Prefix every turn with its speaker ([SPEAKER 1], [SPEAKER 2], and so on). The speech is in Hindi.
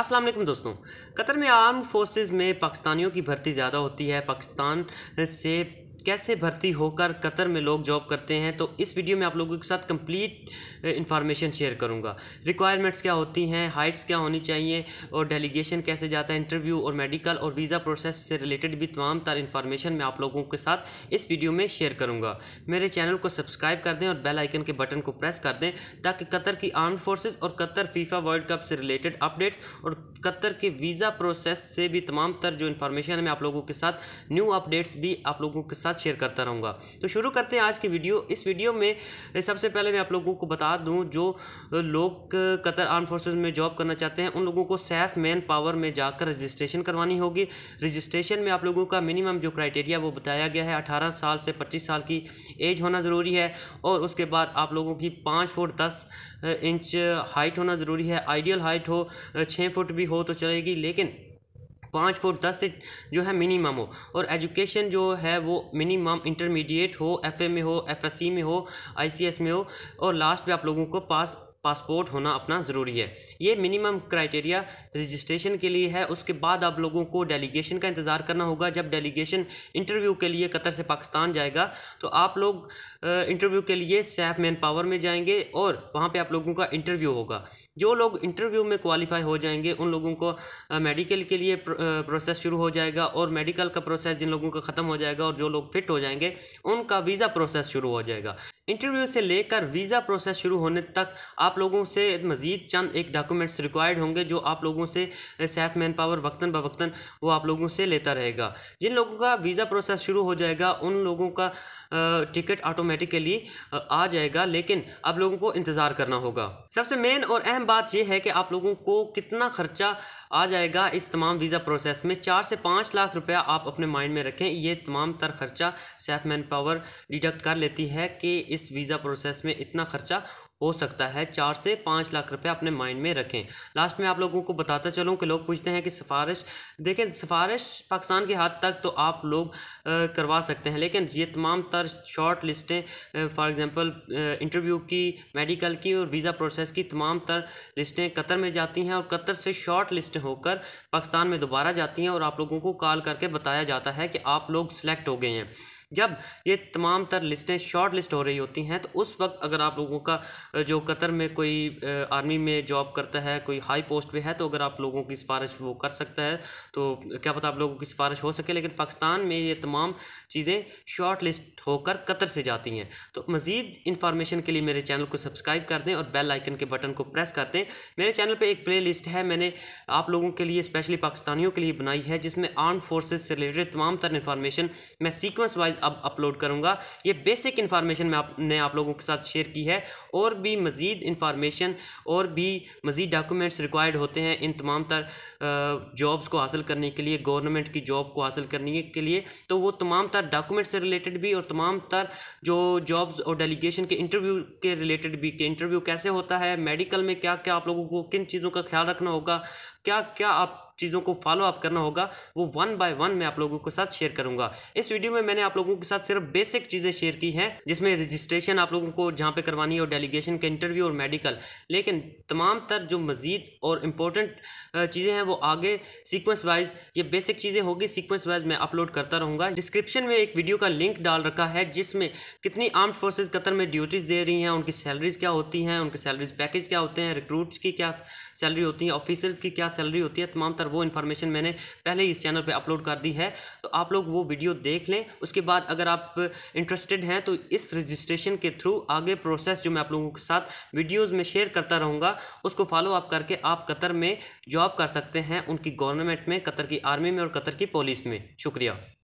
[SPEAKER 1] अस्सलाम वालेकुम दोस्तों कतर में आर्म फोर्सेस में पाकिस्तानियों की भर्ती ज़्यादा होती है पाकिस्तान से कैसे भर्ती होकर कतर में लोग जॉब करते हैं तो इस वीडियो में आप लोगों के साथ कंप्लीट इन्फॉर्मेशन शेयर करूंगा रिक्वायरमेंट्स क्या होती हैं हाइट्स क्या होनी चाहिए और डेलीगेशन कैसे जाता है इंटरव्यू और मेडिकल और वीज़ा प्रोसेस से रिलेटेड भी तमाम तार इन्फॉर्मेशन मैं आप लोगों के साथ इस वीडियो में शेयर करूँगा मेरे चैनल को सब्सक्राइब कर दें और बेल आइकन के बटन को प्रेस कर दें ताकि कतर की आर्म फोर्सेज और कतर फीफा वर्ल्ड कप से रिलेटेड अपडेट्स और कतर के वीज़ा प्रोसेस से भी तमाम तर जो इन्फॉर्मेशन है मैं आप लोगों के साथ न्यू अपडेट्स भी आप लोगों के साथ साथ शेयर करता रहूँगा तो शुरू करते हैं आज की वीडियो इस वीडियो में सबसे पहले मैं आप लोगों को बता दूँ जो लोग कतर आर्म फोर्सेज में जॉब करना चाहते हैं उन लोगों को सैफ मैन पावर में जाकर रजिस्ट्रेशन करवानी होगी रजिस्ट्रेशन में आप लोगों का मिनिमम जो क्राइटेरिया वो बताया गया है अठारह साल से पच्चीस साल की एज होना ज़रूरी है और उसके बाद आप लोगों की पाँच फुट दस इंच हाइट होना ज़रूरी है आइडियल हाइट हो छः फुट भी हो तो चलेगी लेकिन पाँच फुट दस से जो है मिनिमम हो और एजुकेशन जो है वो मिनिमम इंटरमीडिएट हो एफए में हो एफएससी में हो आईसीएस में हो और लास्ट में आप लोगों को पास पासपोर्ट होना अपना ज़रूरी है ये मिनिमम क्राइटेरिया रजिस्ट्रेशन के लिए है उसके बाद आप लोगों को डेलीगेशन का इंतज़ार करना होगा जब डेलीगेशन इंटरव्यू के लिए कतर से पाकिस्तान जाएगा तो आप लोग इंटरव्यू के लिए सैफ मैन पावर में जाएंगे और वहाँ पे आप लोगों का इंटरव्यू होगा जो लोग इंटरव्यू में क्वालिफाई हो जाएंगे उन लोगों को मेडिकल के लिए प्रोसेस शुरू हो जाएगा और मेडिकल का प्रोसेस जिन लोगों का ख़त्म हो जाएगा और जो लोग फिट हो जाएंगे उनका वीज़ा प्रोसेस शुरू हो जाएगा इंटरव्यू से लेकर वीज़ा प्रोसेस शुरू होने तक आप लोगों से मज़ीद चंद एक डॉक्यूमेंट्स रिक्वायर्ड होंगे जो आप लोगों से सैफ मैन पावर वक्ता बवक्ता वो आप लोगों से लेता रहेगा जिन लोगों का वीज़ा प्रोसेस शुरू हो जाएगा उन लोगों का टिकट ऑटोमेटिकली आ जाएगा लेकिन आप लोगों को इंतज़ार करना होगा सबसे मेन और अहम बात यह है कि आप लोगों को कितना ख़र्चा आ जाएगा इस तमाम वीज़ा प्रोसेस में चार से पाँच लाख रुपया आप अपने माइंड में रखें ये तमाम तर खर्चा सेफ मैन पावर डिडक्ट कर लेती है कि इस वीज़ा प्रोसेस में इतना खर्चा हो सकता है चार से पाँच लाख रुपए अपने माइंड में रखें लास्ट में आप लोगों को बताता चलूं कि लोग पूछते हैं कि सिफारिश देखें सिफारिश पाकिस्तान के हाथ तक तो आप लोग आ, करवा सकते हैं लेकिन ये तमाम तर शॉर्ट लिस्टें फॉर एग्ज़ाम्पल इंटरव्यू की मेडिकल की और वीज़ा प्रोसेस की तमाम तर लिस्टें कतर में जाती हैं और कतर से शॉर्ट लिस्ट शॉर्टलिस्ट होकर पाकिस्तान में दोबारा जाती हैं और आप लोगों को कॉल करके बताया जाता है कि आप लोग सेलेक्ट हो गए हैं जब ये तमाम तर लिस्टें शॉर्ट लिस्ट हो रही होती हैं तो उस वक्त अगर आप लोगों का जो कतर में कोई आर्मी में जॉब करता है कोई हाई पोस्ट पे है तो अगर आप लोगों की सिफारिश वो कर सकता है तो क्या पता आप लोगों की सिफारिश हो सके लेकिन पाकिस्तान में ये तमाम चीज़ें शॉर्ट लिस्ट होकर कतर से जाती हैं तो मज़ीद इन्फॉर्मेशन के लिए मेरे चैनल को सब्सक्राइब कर दें और बेल आइकन के बटन को प्रेस कर दें मेरे चैनल पर एक प्ले लिस्ट है मैंने आप लोगों के लिए स्पेशली पाकिस्तानियों के लिए बनाई है जिसमें आर्म फोर्सेज से रिलेटेड तमाम तर इन्फॉर्मेशन मैं सीक्वेंस वाइज तक अब अपलोड करूँगा ये बेसिक इन्फॉर्मेशन मैं आपने आप लोगों के साथ शेयर की है और भी मज़ीद इन्फॉर्मेशन और भी मज़ीद डॉक्यूमेंट्स रिक्वायर्ड होते हैं इन तमाम तर जॉब्स को हासिल करने के लिए गवर्नमेंट की जॉब को हासिल करने के लिए तो वो तमाम तर डॉक्यूमेंट्स से रिलेटेड भी और तमाम तर जो जॉब्स और डेलीगेशन के इंटरव्यू के रिलेटेड भी कि इंटरव्यू कैसे होता है मेडिकल में क्या क्या आप लोगों को किन चीज़ों का ख्याल रखना होगा क्या क्या आप चीज़ों को फॉलो अप करना होगा वो वन बाय वन मैं आप लोगों के साथ शेयर करूंगा इस वीडियो में मैंने आप लोगों के साथ सिर्फ बेसिक चीज़ें शेयर की हैं जिसमें रजिस्ट्रेशन आप लोगों को जहाँ पे करवानी है और डेलीगेशन का इंटरव्यू और मेडिकल लेकिन तमाम तर जो मज़ीद और इम्पोर्टेंट चीज़ें हैं वो आगे सीक्वेंस वाइज ये बेसिक चीज़ें होगी सीक्वेंस वाइज मैं अपलोड करता रहूँगा डिस्क्रिप्शन में एक वीडियो का लिंक डाल रखा है जिसमें कितनी आर्म्ड फोर्सेज कतर में ड्यूटीज़ दे रही हैं उनकी सैलरीज क्या होती हैं उनके सैलरीज पैकेज क्या होते हैं रिक्रूट्स की क्या सैलरी होती है ऑफिसर्स की क्या सैलरी होती है तमाम तरह सर वो इन्फॉर्मेशन मैंने पहले ही इस चैनल पे अपलोड कर दी है तो आप लोग वो वीडियो देख लें उसके बाद अगर आप इंटरेस्टेड हैं तो इस रजिस्ट्रेशन के थ्रू आगे प्रोसेस जो मैं आप लोगों के साथ वीडियोज़ में शेयर करता रहूँगा उसको फॉलो अप करके आप कतर में जॉब कर सकते हैं उनकी गवर्नमेंट में कतर की आर्मी में और कतर की पुलिस में शुक्रिया